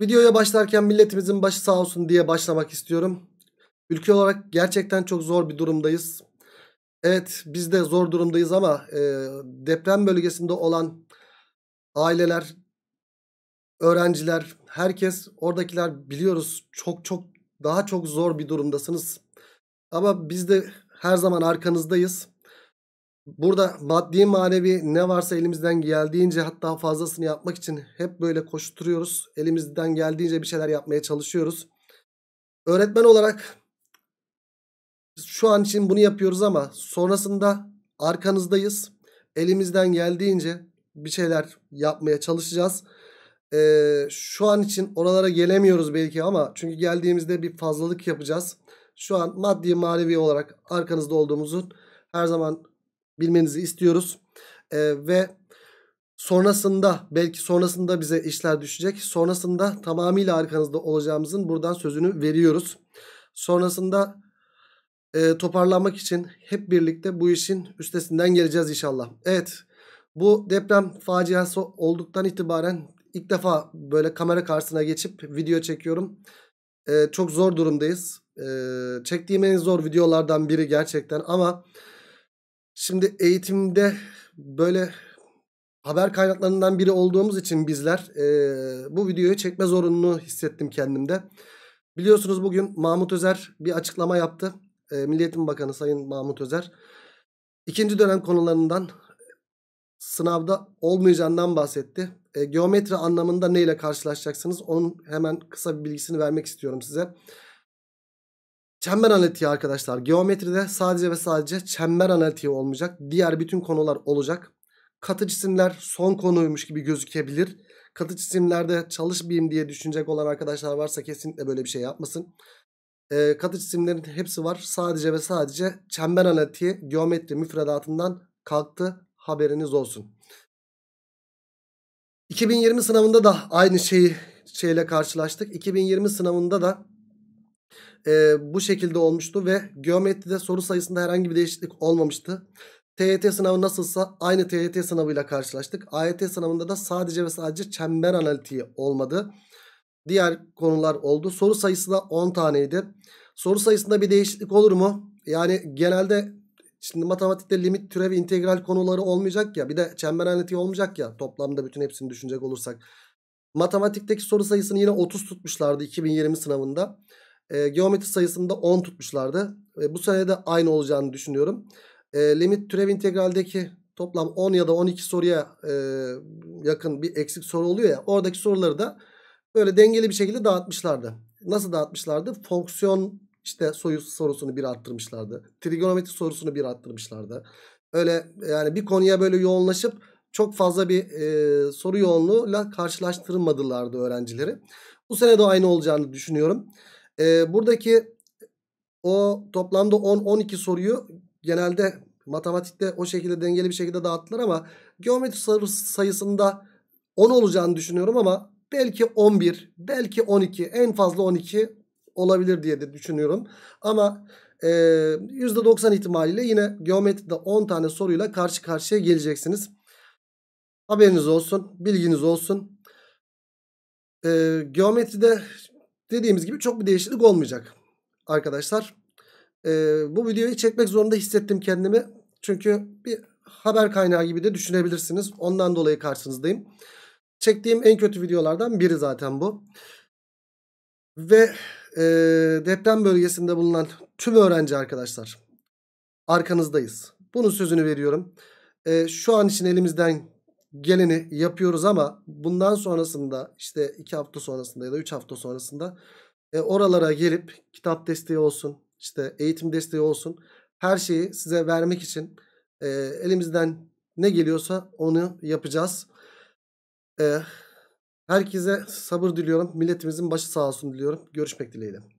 Videoya başlarken milletimizin başı sağ olsun diye başlamak istiyorum. Ülke olarak gerçekten çok zor bir durumdayız. Evet biz de zor durumdayız ama e, deprem bölgesinde olan aileler, öğrenciler, herkes oradakiler biliyoruz çok çok daha çok zor bir durumdasınız. Ama biz de her zaman arkanızdayız. Burada maddi manevi ne varsa elimizden geldiğince hatta fazlasını yapmak için hep böyle koşturuyoruz. Elimizden geldiğince bir şeyler yapmaya çalışıyoruz. Öğretmen olarak şu an için bunu yapıyoruz ama sonrasında arkanızdayız. Elimizden geldiğince bir şeyler yapmaya çalışacağız. Ee, şu an için oralara gelemiyoruz belki ama çünkü geldiğimizde bir fazlalık yapacağız. Şu an maddi manevi olarak arkanızda olduğumuzun her zaman bilmenizi istiyoruz. E, ve sonrasında belki sonrasında bize işler düşecek. Sonrasında tamamıyla arkanızda olacağımızın buradan sözünü veriyoruz. Sonrasında e, toparlanmak için hep birlikte bu işin üstesinden geleceğiz inşallah. Evet bu deprem faciası olduktan itibaren ilk defa böyle kamera karşısına geçip video çekiyorum. E, çok zor durumdayız. E, çektiğim en zor videolardan biri gerçekten ama... Şimdi eğitimde böyle haber kaynaklarından biri olduğumuz için bizler e, bu videoyu çekme zorunluluğu hissettim kendimde. Biliyorsunuz bugün Mahmut Özer bir açıklama yaptı. E, Milliyetin Bakanı Sayın Mahmut Özer. ikinci dönem konularından sınavda olmayacağından bahsetti. E, geometri anlamında neyle karşılaşacaksınız? Onun hemen kısa bir bilgisini vermek istiyorum size. Çember analitiği arkadaşlar geometride sadece ve sadece çember analitiği olmayacak. Diğer bütün konular olacak. Katı cisimler son konuymuş gibi gözükebilir. Katı cisimlerde çalışmayayım diye düşünecek olan arkadaşlar varsa kesinlikle böyle bir şey yapmasın. E, katı cisimlerin hepsi var. Sadece ve sadece çember analitiği geometri müfredatından kalktı. Haberiniz olsun. 2020 sınavında da aynı şeyi şeyle karşılaştık. 2020 sınavında da e, bu şekilde olmuştu ve geometride soru sayısında herhangi bir değişiklik olmamıştı. TET sınavı nasılsa aynı TET sınavıyla karşılaştık. AYT sınavında da sadece ve sadece çember analitiği olmadı. Diğer konular oldu. Soru sayısı da 10 taneydi. Soru sayısında bir değişiklik olur mu? Yani genelde şimdi matematikte limit, türev, integral konuları olmayacak ya. Bir de çember analitiği olmayacak ya. Toplamda bütün hepsini düşünecek olursak. Matematikteki soru sayısını yine 30 tutmuşlardı 2020 sınavında. E, geometri sayısında 10 tutmuşlardı. E, bu sene de aynı olacağını düşünüyorum. E, limit türev integraldeki toplam 10 ya da 12 soruya e, yakın bir eksik soru oluyor ya. Oradaki soruları da böyle dengeli bir şekilde dağıtmışlardı. Nasıl dağıtmışlardı? Fonksiyon işte soyu sorusunu bir arttırmışlardı. Trigonometri sorusunu bir arttırmışlardı. Öyle yani bir konuya böyle yoğunlaşıp çok fazla bir e, soru yoğunluğuyla karşılaştırmadılardı öğrencileri. Bu sene de aynı olacağını düşünüyorum. E, buradaki o toplamda 10-12 soruyu genelde matematikte o şekilde dengeli bir şekilde dağıttılar ama geometri sayısında 10 olacağını düşünüyorum ama belki 11 belki 12 en fazla 12 olabilir diye de düşünüyorum. Ama e, %90 ihtimaliyle yine geometride 10 tane soruyla karşı karşıya geleceksiniz. Haberiniz olsun, bilginiz olsun. E, geometride dediğimiz gibi çok bir değişiklik olmayacak arkadaşlar. E, bu videoyu çekmek zorunda hissettim kendimi. Çünkü bir haber kaynağı gibi de düşünebilirsiniz. Ondan dolayı karşınızdayım. Çektiğim en kötü videolardan biri zaten bu. Ve e, deprem bölgesinde bulunan tüm öğrenci arkadaşlar arkanızdayız. Bunun sözünü veriyorum. E, şu an için elimizden geleni yapıyoruz ama bundan sonrasında işte 2 hafta sonrasında ya da 3 hafta sonrasında e, oralara gelip kitap desteği olsun işte eğitim desteği olsun her şeyi size vermek için e, elimizden ne geliyorsa onu yapacağız. E, herkese sabır diliyorum. Milletimizin başı sağ olsun diliyorum. Görüşmek dileğiyle.